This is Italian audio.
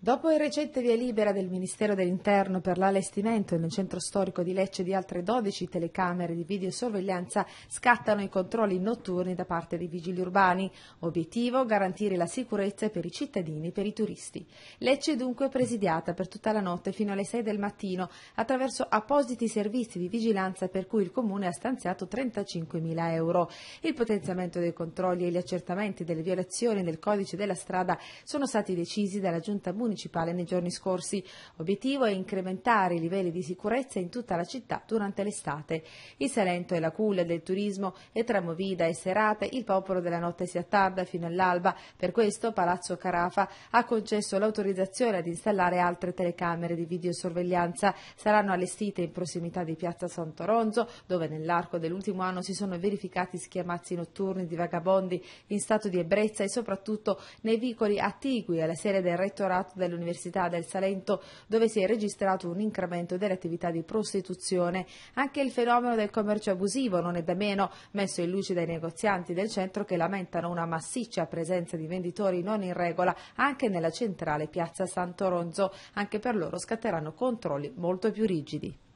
Dopo il recente via libera del Ministero dell'Interno per l'allestimento nel centro storico di Lecce di altre 12 telecamere di videosorveglianza, scattano i controlli notturni da parte dei vigili urbani. Obiettivo garantire la sicurezza per i cittadini e per i turisti. Lecce è dunque presidiata per tutta la notte fino alle 6 del mattino attraverso appositi servizi di vigilanza per cui il Comune ha stanziato 35.000 euro. Il potenziamento dei controlli e gli accertamenti delle violazioni del codice della strada sono stati decisi dalla Giunta Municipale municipale nei giorni scorsi. Obiettivo è incrementare i livelli di sicurezza in tutta la città durante l'estate. Il Salento è la culla del turismo e tra Movida e Serate il popolo della notte si attarda fino all'alba. Per questo Palazzo Carafa ha concesso l'autorizzazione ad installare altre telecamere di videosorveglianza. Saranno allestite in prossimità di Piazza Santo Ronzo, dove nell'arco dell'ultimo anno si sono verificati schiamazzi notturni di vagabondi in stato di ebbrezza e soprattutto nei vicoli attigui alla sede del rettorato dell'Università del Salento dove si è registrato un incremento delle attività di prostituzione. Anche il fenomeno del commercio abusivo non è da meno messo in luce dai negozianti del centro che lamentano una massiccia presenza di venditori non in regola anche nella centrale piazza Santo Ronzo. Anche per loro scatteranno controlli molto più rigidi.